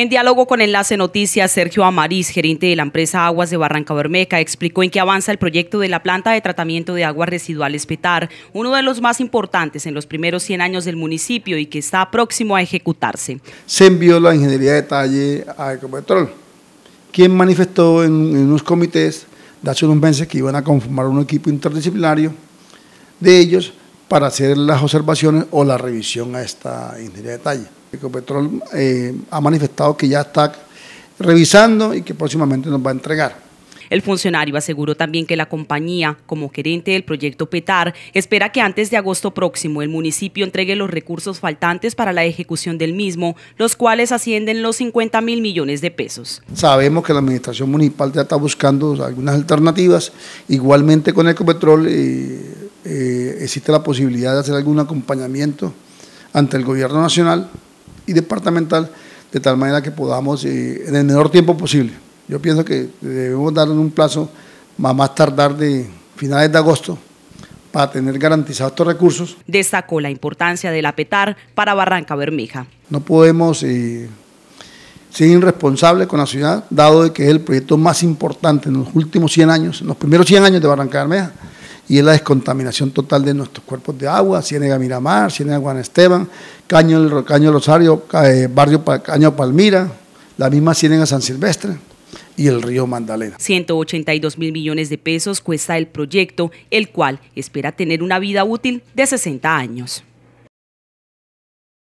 En diálogo con Enlace Noticias, Sergio Amariz, gerente de la empresa Aguas de Barranca Bermeca, explicó en qué avanza el proyecto de la planta de tratamiento de aguas residuales PETAR, uno de los más importantes en los primeros 100 años del municipio y que está próximo a ejecutarse. Se envió la ingeniería de detalle a Ecopetrol, quien manifestó en, unos comités de hace unos meses que iban a conformar un equipo interdisciplinario de ellos para hacer las observaciones o la revisión a esta ingeniería de detalle Ecopetrol eh, ha manifestado que ya está revisando y que próximamente nos va a entregar. El funcionario aseguró también que la compañía, como gerente del proyecto PETAR, espera que antes de agosto próximo el municipio entregue los recursos faltantes para la ejecución del mismo, los cuales ascienden los 50 mil millones de pesos. Sabemos que la administración municipal ya está buscando algunas alternativas. Igualmente con Ecopetrol eh, eh, existe la posibilidad de hacer algún acompañamiento ante el gobierno nacional y departamental, de tal manera que podamos, eh, en el menor tiempo posible. Yo pienso que debemos dar un plazo más, tardar de finales de agosto para tener garantizados estos recursos. Destacó la importancia del APETAR para Barranca Bermeja. No podemos eh, ser irresponsables con la ciudad, dado de que es el proyecto más importante en los últimos 100 años, en los primeros 100 años de Barranca Bermeja y es la descontaminación total de nuestros cuerpos de agua, Cienega Miramar, Cienega Juan Esteban, Caño, Caño Rosario, eh, Barrio Caño Palmira, la misma Cienega San Silvestre y el río Magdalena. 182 mil millones de pesos cuesta el proyecto, el cual espera tener una vida útil de 60 años.